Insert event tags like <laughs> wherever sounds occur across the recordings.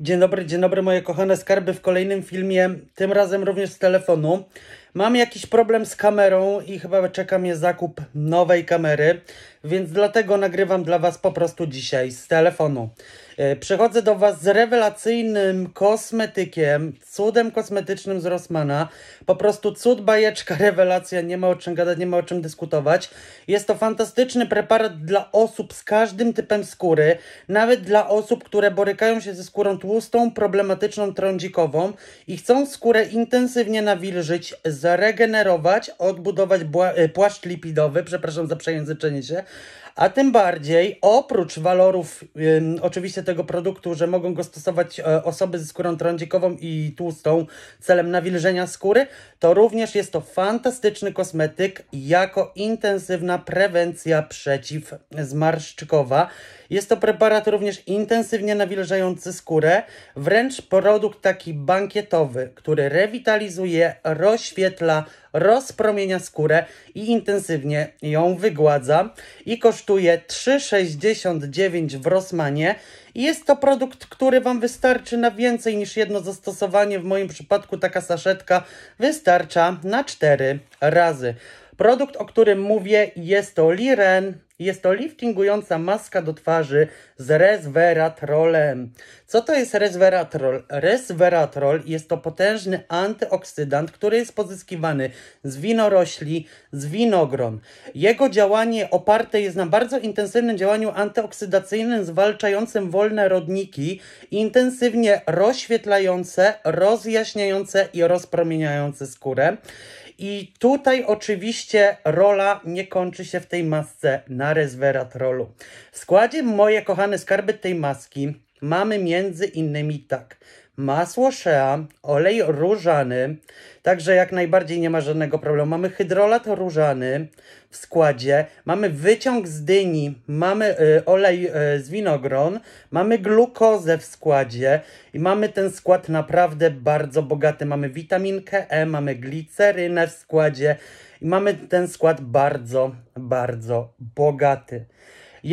Dzień dobry, dzień dobry moje kochane skarby w kolejnym filmie, tym razem również z telefonu. Mam jakiś problem z kamerą i chyba czeka mnie zakup nowej kamery, więc dlatego nagrywam dla Was po prostu dzisiaj z telefonu. E, przechodzę do Was z rewelacyjnym kosmetykiem, cudem kosmetycznym z Rossmana. Po prostu cud, bajeczka, <laughs> rewelacja, nie ma o czym gadać, nie ma o czym dyskutować. Jest to fantastyczny preparat dla osób z każdym typem skóry, nawet dla osób, które borykają się ze skórą tłustą, problematyczną, trądzikową i chcą skórę intensywnie nawilżyć, zregenerować, odbudować e, płaszcz lipidowy, przepraszam za przejęzyczenie się, a tym bardziej oprócz walorów oczywiście tego produktu, że mogą go stosować e, osoby ze skórą trądzikową i tłustą celem nawilżenia skóry, to również jest to fantastyczny kosmetyk jako intensywna prewencja przeciwzmarszczkowa. Jest to preparat również intensywnie nawilżający skórę, wręcz produkt taki bankietowy, który rewitalizuje, rozświetla, rozpromienia skórę i intensywnie ją wygładza i kosztuje 3,69 w Rosmanie. Jest to produkt, który Wam wystarczy na więcej niż jedno zastosowanie. W moim przypadku taka saszetka wystarcza na 4 razy. Produkt, o którym mówię, jest to Liren. Jest to liftingująca maska do twarzy z resveratrolem. Co to jest resveratrol? Resveratrol jest to potężny antyoksydant, który jest pozyskiwany z winorośli, z winogron. Jego działanie oparte jest na bardzo intensywnym działaniu antyoksydacyjnym zwalczającym wolne rodniki, intensywnie rozświetlające, rozjaśniające i rozpromieniające skórę. I tutaj oczywiście rola nie kończy się w tej masce na resveratrolu. W składzie moje kochane skarby tej maski mamy między innymi tak masło shea, olej różany, także jak najbardziej nie ma żadnego problemu. Mamy hydrolat różany w składzie, mamy wyciąg z dyni, mamy y, olej y, z winogron, mamy glukozę w składzie i mamy ten skład naprawdę bardzo bogaty. Mamy witaminkę E, mamy glicerynę w składzie i mamy ten skład bardzo, bardzo bogaty.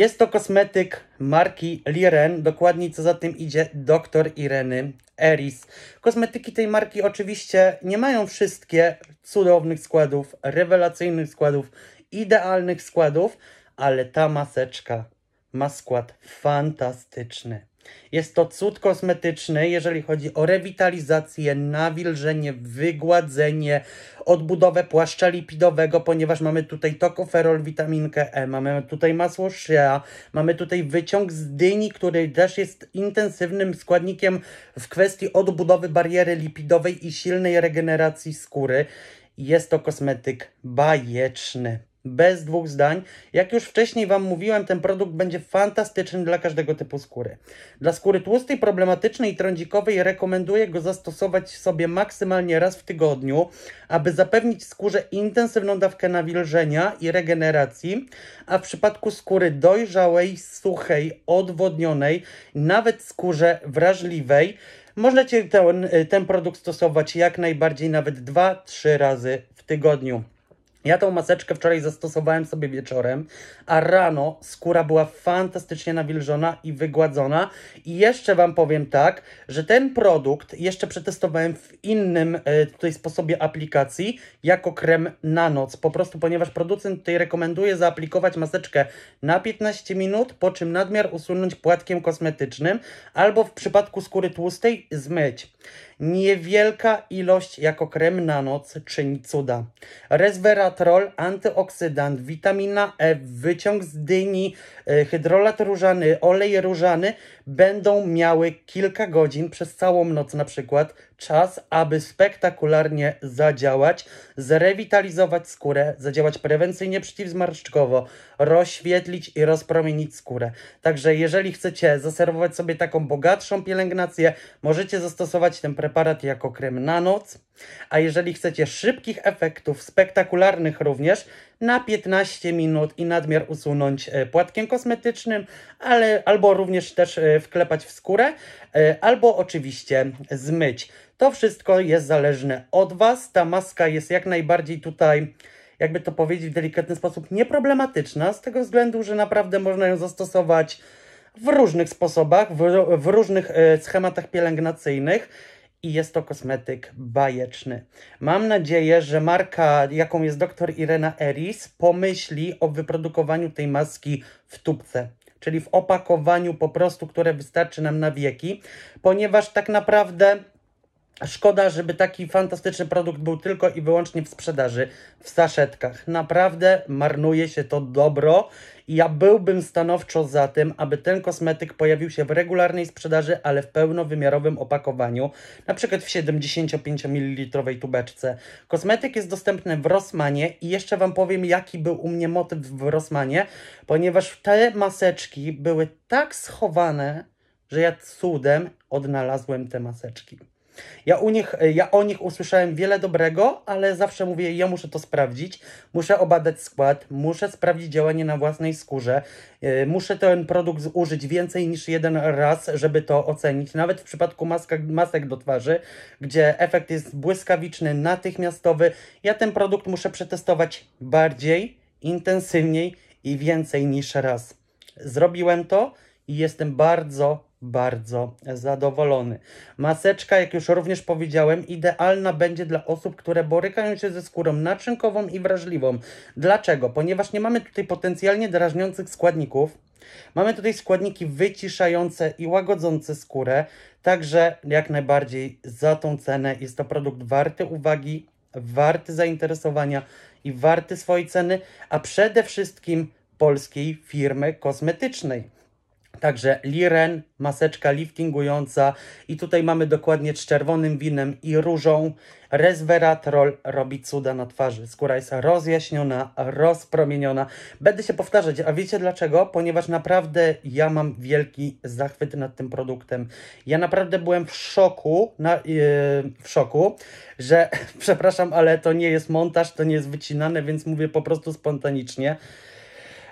Jest to kosmetyk marki Liren, dokładniej co za tym idzie doktor Ireny Eris. Kosmetyki tej marki oczywiście nie mają wszystkie cudownych składów, rewelacyjnych składów, idealnych składów, ale ta maseczka ma skład fantastyczny. Jest to cud kosmetyczny, jeżeli chodzi o rewitalizację, nawilżenie, wygładzenie, odbudowę płaszcza lipidowego, ponieważ mamy tutaj tokoferol, witaminkę E, mamy tutaj masło shea, mamy tutaj wyciąg z dyni, który też jest intensywnym składnikiem w kwestii odbudowy bariery lipidowej i silnej regeneracji skóry. Jest to kosmetyk bajeczny bez dwóch zdań. Jak już wcześniej Wam mówiłem, ten produkt będzie fantastyczny dla każdego typu skóry. Dla skóry tłustej, problematycznej i trądzikowej rekomenduję go zastosować sobie maksymalnie raz w tygodniu, aby zapewnić skórze intensywną dawkę nawilżenia i regeneracji, a w przypadku skóry dojrzałej, suchej, odwodnionej, nawet skórze wrażliwej, można ten, ten produkt stosować jak najbardziej nawet 2-3 razy w tygodniu. Ja tą maseczkę wczoraj zastosowałem sobie wieczorem, a rano skóra była fantastycznie nawilżona i wygładzona. I jeszcze Wam powiem tak, że ten produkt jeszcze przetestowałem w innym y, tutaj sposobie aplikacji jako krem na noc. Po prostu, ponieważ producent tutaj rekomenduje zaaplikować maseczkę na 15 minut, po czym nadmiar usunąć płatkiem kosmetycznym albo w przypadku skóry tłustej zmyć. Niewielka ilość jako krem na noc czyni cuda. Resveratrol, antyoksydant, witamina E, wyciąg z dyni, e, hydrolat różany, olej różany będą miały kilka godzin przez całą noc na przykład czas, aby spektakularnie zadziałać, zrewitalizować skórę, zadziałać prewencyjnie przeciwzmarszczkowo, rozświetlić i rozpromienić skórę. Także jeżeli chcecie zaserwować sobie taką bogatszą pielęgnację, możecie zastosować ten preparat jako krem na noc a jeżeli chcecie szybkich efektów, spektakularnych również, na 15 minut i nadmiar usunąć e, płatkiem kosmetycznym, ale albo również też e, wklepać w skórę, e, albo oczywiście zmyć. To wszystko jest zależne od Was. Ta maska jest jak najbardziej tutaj jakby to powiedzieć w delikatny sposób, nieproblematyczna, z tego względu, że naprawdę można ją zastosować w różnych sposobach, w, w różnych schematach pielęgnacyjnych i jest to kosmetyk bajeczny. Mam nadzieję, że marka, jaką jest dr Irena Eris, pomyśli o wyprodukowaniu tej maski w tubce czyli w opakowaniu po prostu, które wystarczy nam na wieki, ponieważ tak naprawdę Szkoda, żeby taki fantastyczny produkt był tylko i wyłącznie w sprzedaży, w saszetkach. Naprawdę marnuje się to dobro i ja byłbym stanowczo za tym, aby ten kosmetyk pojawił się w regularnej sprzedaży, ale w pełnowymiarowym opakowaniu, na przykład w 75 ml tubeczce. Kosmetyk jest dostępny w Rosmanie i jeszcze Wam powiem, jaki był u mnie motyw w Rosmanie, ponieważ te maseczki były tak schowane, że ja cudem odnalazłem te maseczki. Ja, u nich, e, ja o nich usłyszałem wiele dobrego, ale zawsze mówię, ja muszę to sprawdzić, muszę obadać skład, muszę sprawdzić działanie na własnej skórze, yy, muszę ten produkt zużyć więcej niż jeden raz, żeby to ocenić. Nawet w przypadku maskach, masek do twarzy, gdzie efekt jest błyskawiczny, natychmiastowy, ja ten produkt muszę przetestować bardziej, intensywniej i więcej niż raz. Zrobiłem to i jestem bardzo bardzo zadowolony. Maseczka, jak już również powiedziałem, idealna będzie dla osób, które borykają się ze skórą naczynkową i wrażliwą. Dlaczego? Ponieważ nie mamy tutaj potencjalnie drażniących składników. Mamy tutaj składniki wyciszające i łagodzące skórę, także jak najbardziej za tą cenę jest to produkt warty uwagi, warty zainteresowania i warty swojej ceny, a przede wszystkim polskiej firmy kosmetycznej. Także liren, maseczka liftingująca i tutaj mamy dokładnie z czerwonym winem i różą. Resveratrol robi cuda na twarzy. Skóra jest rozjaśniona, rozpromieniona. Będę się powtarzać, a wiecie dlaczego? Ponieważ naprawdę ja mam wielki zachwyt nad tym produktem. Ja naprawdę byłem w szoku, na, yy, w szoku, że <laughs> przepraszam, ale to nie jest montaż, to nie jest wycinane, więc mówię po prostu spontanicznie.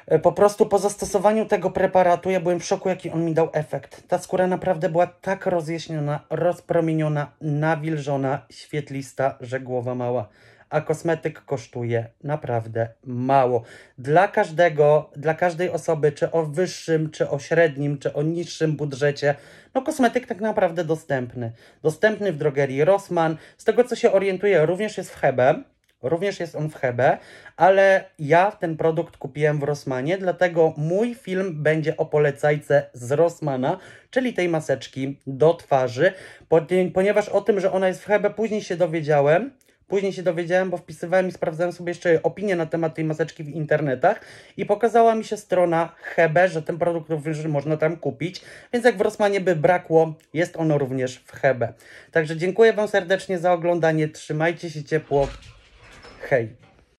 E, po prostu po zastosowaniu tego preparatu ja byłem w szoku, jaki on mi dał efekt. Ta skóra naprawdę była tak rozjaśniona, rozpromieniona, nawilżona, świetlista, że głowa mała. A kosmetyk kosztuje naprawdę mało. Dla każdego, dla każdej osoby, czy o wyższym, czy o średnim, czy o niższym budżecie, no kosmetyk tak naprawdę dostępny. Dostępny w drogerii Rossmann. Z tego co się orientuję, również jest w Hebe Również jest on w Hebe, ale ja ten produkt kupiłem w Rosmanie, dlatego mój film będzie o polecajce z Rosmana, czyli tej maseczki do twarzy, ponieważ o tym, że ona jest w Hebe, później się dowiedziałem. Później się dowiedziałem, bo wpisywałem i sprawdzałem sobie jeszcze opinie na temat tej maseczki w internetach i pokazała mi się strona Hebe, że ten produkt również można tam kupić, więc jak w Rosmanie by brakło, jest ono również w Hebe. Także dziękuję Wam serdecznie za oglądanie, trzymajcie się ciepło, Hej!